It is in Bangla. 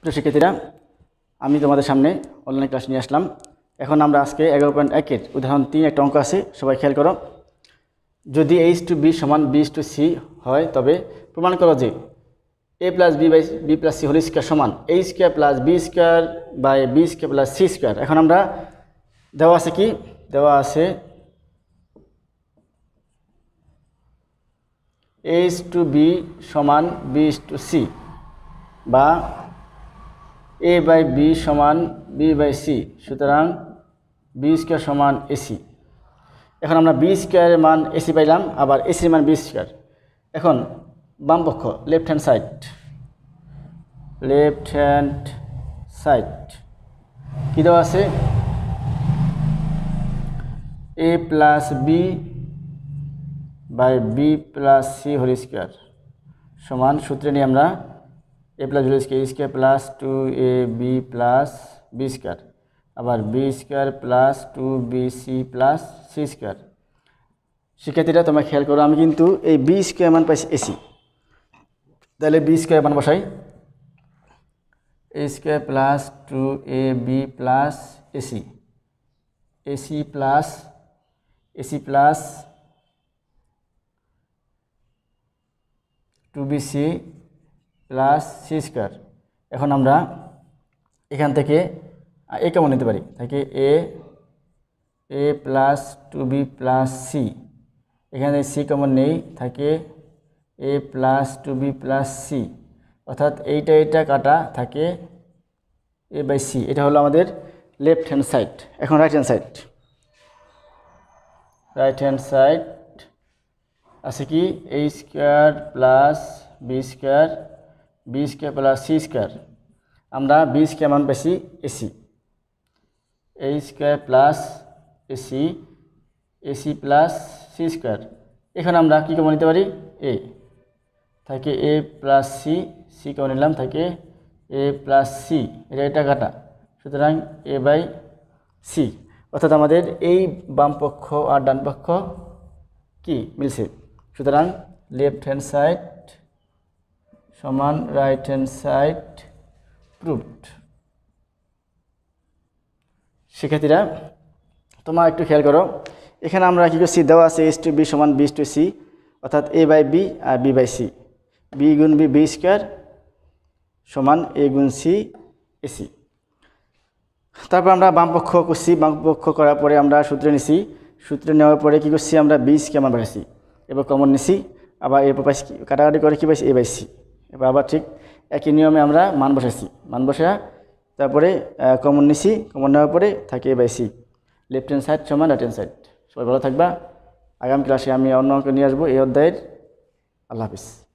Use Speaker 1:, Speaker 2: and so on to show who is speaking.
Speaker 1: প্রিয় শিক্ষার্থীরা আমি তোমাদের সামনে অনলাইন ক্লাস নিয়ে আসলাম এখন আমরা আজকে এগারো পয়েন্ট একের উদাহরণ তিন একটা অঙ্ক আছে সবাই খেয়াল করো যদি এইচ টু বি সমান বিচ টু সি হয় তবে প্রমাণ করো যে A plus B by B plus C whole square সমান A square plus B square by B square plus C square এখন আমরা দেওয়া আছে কি দেওয়া আছে এইচ টু বি সমান বিচ টু সি বা এ বাই বি সমান বি বাই সি সুতরাং বি স্কোয়ার সমান এসি এখন আমরা বি স্কোয়ারের মান এসি পাইলাম আবার এসির মান বি স্কোয়ার এখন বামপক্ষ left hand side left hand side কী দেওয়া আছে A plus B by B plus C whole square সমান সূত্রে নিয়ে আমরা ए प्लस जो स्कोर इसके plus two A B plus B square अब B square plus two B C plus C square शिक्षार्थी तुम ख्याल करो हमें क्यों ये बी स्क्र मान पाई ए सी तेज़ बी स्क्र मान बसाई A square plus two A B plus A C A C plus A C plus two B C plus C square এখন আমরা এখান থেকে এ কেমন নিতে পারি থাকে A A plus two B plus C এখানে সি কেমন নেই থাকে A plus two B plus C অর্থাৎ এইটা এইটা কাটা থাকে এ বাই সি এটা হলো আমাদের লেফট হ্যান্ড সাইড এখন right hand side right hand side আছে কি A square plus B square B square plus C square আমরা বি স্কোয়ার মান পেয়েছি AC A square plus AC AC plus C square এখন আমরা কী কমে নিতে পারি এ থাকে এ প্লাস সি সি কমে নিলাম থাকে এ প্লাস সি এটা এটা কাটা সুতরাং এ বাই সি অর্থাৎ আমাদের এই বাম পক্ষ আর ডান পক্ষ কি মিলছে সুতরাং লেফট হ্যান্ড সাইড সমান রাইট হ্যান্ড সাইড প্রুভড শিক্ষার্থীরা তোমার একটু খেয়াল করো এখানে আমরা কী করছি দেওয়া আছে এস টু বি সমান বিস টু সি অর্থাৎ এ বাই বি আর বি বাই সি বি গুণ বি বি স্কোয়ার সমান এ গুণ সি এসি তারপর আমরা বামপক্ষ করছি বামপক্ষ করার পরে আমরা সূত্রে নিছি সূত্রে নেওয়ার পরে কী করছি আমরা বিসকে কেমন পাইছি এবার কমন নিছি আবার এরপর পাইছি কাটাকাটি করে কী পাইছি এ বাই সি এবার আবার ঠিক একই নিয়মে আমরা মান বসাইছি মান বসা তারপরে কমন নিছি কমন নেওয়ার পরে থাকে বাইসি লেফট হ্যান্ড সাইড সমান রাইট হ্যান্ড সাইড সবাই ভালো থাকবা আগামী ক্লাসে আমি অন্য অঙ্ক নিয়ে আসবো এই অধ্যায়ের আল্লাহ হাফিজ